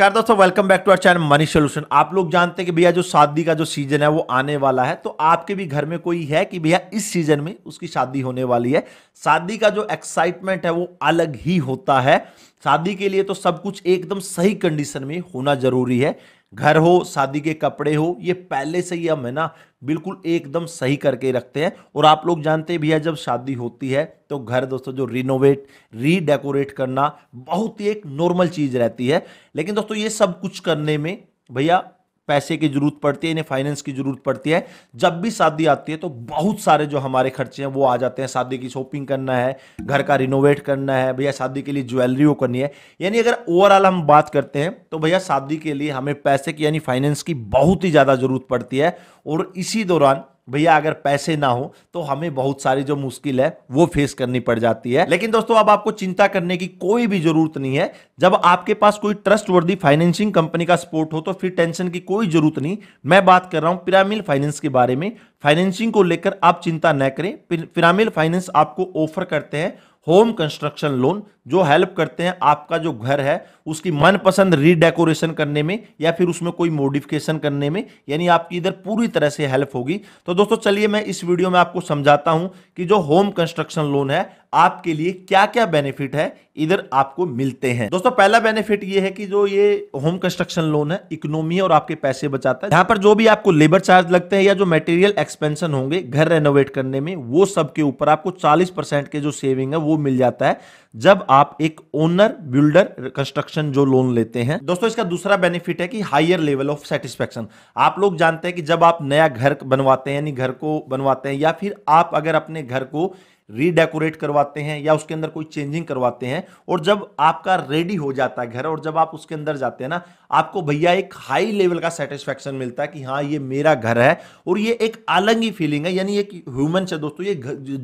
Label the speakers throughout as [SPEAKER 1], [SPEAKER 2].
[SPEAKER 1] खैर दोस्तों welcome back to our channel money solution आप लोग जानते हैं कि भैया जो शादी का जो सीजन है वो आने वाला है तो आपके भी घर में कोई है कि भैया इस सीजन में उसकी शादी होने वाली है शादी का जो एक्साइटमेंट है वो अलग ही होता है शादी के लिए तो सब कुछ एकदम सही कंडीशन में होना जरूरी है घर हो शादी के कपड़े हो ये पहले से ही हम है ना बिल्कुल एकदम सही करके रखते हैं और आप लोग जानते हैं भैया जब शादी होती है तो घर दोस्तों जो रिनोवेट रीडेकोरेट करना बहुत ही एक नॉर्मल चीज़ रहती है लेकिन दोस्तों ये सब कुछ करने में भैया पैसे की जरूरत पड़ती है इन्हें फाइनेंस की जरूरत पड़ती है जब भी शादी आती है तो बहुत सारे जो हमारे खर्चे हैं वो आ जाते हैं शादी की शॉपिंग करना है घर का रिनोवेट करना है भैया शादी के लिए ज्वेलरी वो करनी है यानी अगर ओवरऑल हम बात करते हैं तो भैया शादी के लिए हमें पैसे की यानी फाइनेंस की बहुत ही ज़्यादा जरूरत पड़ती है और इसी दौरान भैया अगर पैसे ना हो तो हमें बहुत सारी जो मुश्किल है वो फेस करनी पड़ जाती है लेकिन दोस्तों अब आपको चिंता करने की कोई भी जरूरत नहीं है जब आपके पास कोई ट्रस्ट वर्दी फाइनेंसिंग कंपनी का सपोर्ट हो तो फिर टेंशन की कोई जरूरत नहीं मैं बात कर रहा हूं पिरामिल फाइनेंस के बारे में फाइनेंसिंग को लेकर आप चिंता न करें पिरामिल फाइनेंस आपको ऑफर करते हैं होम कंस्ट्रक्शन लोन जो हेल्प करते हैं आपका जो घर है उसकी मनपसंद रीडेकोरेशन करने में या फिर उसमें कोई मॉडिफिकेशन करने में यानी आपकी इधर पूरी तरह से हेल्प होगी तो दोस्तों चलिए मैं इस वीडियो में आपको समझाता हूं कि जो होम कंस्ट्रक्शन लोन है आपके लिए क्या क्या बेनिफिट है इधर आपको मिलते हैं दोस्तों पहला बेनिफिट ये है कि जो ये होम कंस्ट्रक्शन लोन है इकोनॉमी और आपके पैसे बचाता है यहां पर जो भी आपको लेबर चार्ज लगते हैं या जो मेटेरियल एक्सपेंशन होंगे घर रेनोवेट करने में वो सबके ऊपर आपको चालीस परसेंट के जो सेविंग है वो मिल जाता है जब आप आप एक ओनर बिल्डर कंस्ट्रक्शन जो लोन लेते हैं दोस्तों इसका दूसरा बेनिफिट है कि हायर लेवल ऑफ सेटिस्फेक्शन आप लोग जानते हैं कि जब आप नया घर बनवाते हैं यानी घर को बनवाते हैं या फिर आप अगर अपने घर को रीडेकोरेट करवाते हैं या उसके अंदर कोई चेंजिंग करवाते हैं और जब आपका रेडी हो जाता है घर और जब आप उसके अंदर जाते हैं ना आपको भैया एक हाई लेवल का सेटिस्फेक्शन मिलता है कि हाँ ये मेरा घर है और ये एक अलग ही फीलिंग है यानी एक ह्यूमन से दोस्तों ये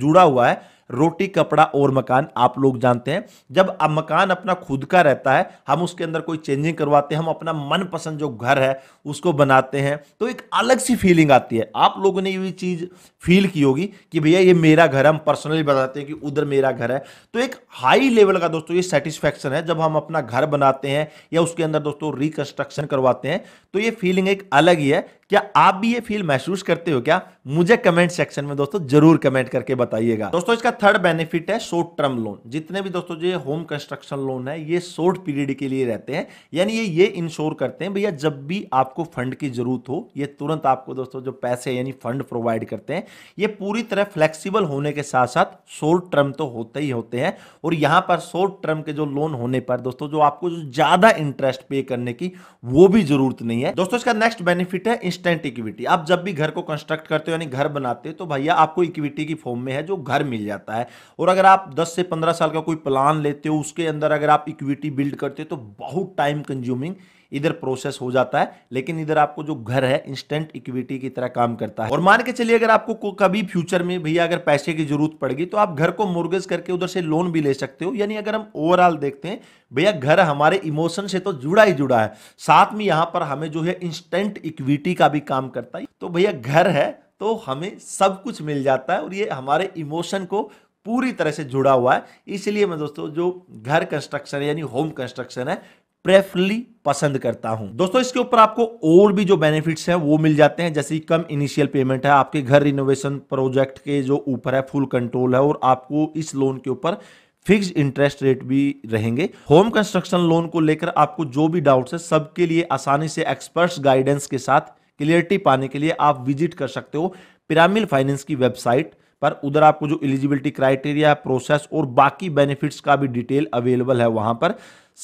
[SPEAKER 1] जुड़ा हुआ है रोटी कपड़ा और मकान आप लोग जानते हैं जब अब मकान अपना खुद का रहता है हम उसके अंदर कोई चेंजिंग करवाते हैं हम अपना मनपसंद जो घर है उसको बनाते हैं तो एक अलग सी फीलिंग आती है आप लोगों ने ये चीज़ फील की होगी कि भैया ये मेरा घर हम पर्सनल भी बताते हैं कि उधर मेरा घर है तो एक हाई लेवल का दोस्तों ये सेटिस्फैक्शन है जब हम अपना घर बनाते हैं या उसके अंदर दोस्तों रिकंस्ट्रक्शन करवाते हैं तो ये फीलिंग एक अलग ही है क्या आप भी ये फील महसूस करते हो क्या मुझे कमेंट सेक्शन में दोस्तों जरूर कमेंट करके बताइएगा दोस्तों इसका थर्ड बेनिफिट है शॉर्ट टर्म लोन जितने भी दोस्तों जो होम कंस्ट्रक्शन लोन है ये शॉर्ट पीरियड के लिए रहते हैं यानी ये ये इंश्योर करते हैं भैया जब भी आपको फंड की जरूरत हो ये तुरंत आपको दोस्तों जो पैसे यानी फंड प्रोवाइड करते हैं ये पूरी तरह फ्लेक्सीबल होने के साथ साथ शॉर्ट टर्म तो होते ही होते हैं और यहाँ पर शॉर्ट टर्म के जो लोन होने पर दोस्तों जो आपको ज्यादा इंटरेस्ट पे करने की वो भी जरूरत नहीं है दोस्तों इसका नेक्स्ट बेनिफिट है इंस्टेंट इक्विटी आप जब भी घर को कंस्ट्रक्ट करते हो यानी घर बनाते हो तो भैया आपको इक्विटी की फॉर्म में है जो घर मिल जाता है और अगर आप 10 से 15 साल का कोई प्लान लेते हो उसके अंदर अगर आप इक्विटी बिल्ड करते हो तो बहुत टाइम कंज्यूमिंग इधर प्रोसेस हो जाता है लेकिन इधर आपको जो घर है इंस्टेंट इक्विटी की तरह काम करता है और मान के चलिए अगर आपको कभी फ्यूचर में भैया अगर पैसे की जरूरत पड़ेगी तो आप घर को मोर्गेज करके उधर से लोन भी ले सकते हो यानी अगर हम ओवरऑल देखते हैं भैया घर हमारे इमोशन से तो जुड़ा ही जुड़ा है साथ में यहाँ पर हमें जो है इंस्टेंट इक्विटी का भी काम करता है तो भैया घर है तो हमें सब कुछ मिल जाता है और ये हमारे इमोशन को पूरी तरह से जुड़ा हुआ है इसलिए मैं दोस्तों जो घर कंस्ट्रक्शन यानी होम कंस्ट्रक्शन है प्रेफरली पसंद करता हूं दोस्तों इसके ऊपर आपको और भी जो बेनिफिट्स हैं वो मिल जाते हैं जैसे कम इनिशियल पेमेंट है आपके घर रिनोवेशन प्रोजेक्ट के जो ऊपर है फुल कंट्रोल है और आपको इस लोन के ऊपर फिक्स इंटरेस्ट रेट भी रहेंगे होम कंस्ट्रक्शन लोन को लेकर आपको जो भी डाउट्स है सबके लिए आसानी से एक्सपर्ट्स गाइडेंस के साथ क्लियरिटी पाने के लिए आप विजिट कर सकते हो पिरामिल फाइनेंस की वेबसाइट पर उधर आपको जो एलिजिबिलिटी क्राइटेरिया प्रोसेस और बाकी बेनिफिट्स का भी डिटेल अवेलेबल है वहां पर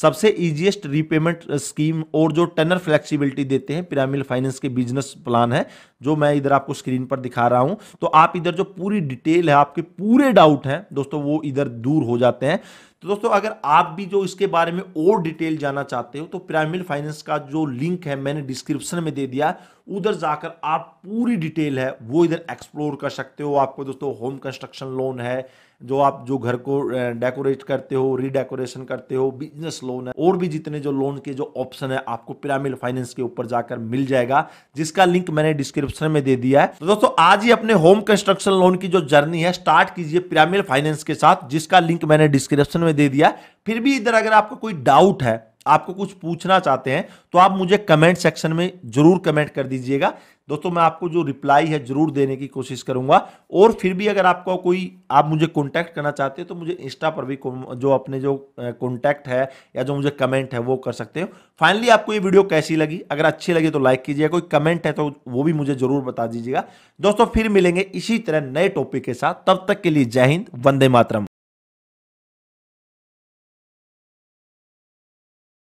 [SPEAKER 1] सबसे इजीएस्ट रीपेमेंट स्कीम और जो टेनर फ्लेक्सिबिलिटी देते हैं पिरामिल फाइनेंस के बिजनेस प्लान है जो मैं इधर आपको स्क्रीन पर दिखा रहा हूं तो आप इधर जो पूरी डिटेल है आपके पूरे डाउट हैं दोस्तों वो इधर दूर हो जाते हैं तो दोस्तों अगर आप भी जो इसके बारे में और डिटेल जाना चाहते हो तो पिरामिल फाइनेंस का जो लिंक है मैंने डिस्क्रिप्शन में दे दिया उधर जाकर आप पूरी डिटेल है वो इधर एक्सप्लोर कर सकते हो आपको दोस्तों होम कंस्ट्रक्शन लोन है जो आप जो घर को डेकोरेट करते हो रीडेकोरेशन करते हो बिजनेस लोन है और भी जितने जो लोन के जो ऑप्शन है आपको पिरामिड फाइनेंस के ऊपर जाकर मिल जाएगा जिसका लिंक मैंने डिस्क्रिप्शन में दे दिया है तो दोस्तों आज ही अपने होम कंस्ट्रक्शन लोन की जो जर्नी है स्टार्ट कीजिए पिरामिड फाइनेंस के साथ जिसका लिंक मैंने डिस्क्रिप्शन में दे दिया फिर भी इधर अगर आपको कोई डाउट है आपको कुछ पूछना चाहते हैं तो आप मुझे कमेंट सेक्शन में जरूर कमेंट कर दीजिएगा दोस्तों मैं आपको जो रिप्लाई है जरूर देने की कोशिश करूंगा और फिर भी अगर आपको कोई आप मुझे कांटेक्ट करना चाहते हो तो मुझे इंस्टा पर भी जो अपने जो कांटेक्ट है या जो मुझे कमेंट है वो कर सकते हो फाइनली आपको ये वीडियो कैसी लगी अगर अच्छी लगी तो लाइक कीजिएगा कोई कमेंट है तो वो भी मुझे जरूर बता दीजिएगा दोस्तों फिर मिलेंगे इसी तरह नए टॉपिक के साथ तब तक के लिए जय हिंद वंदे मातरम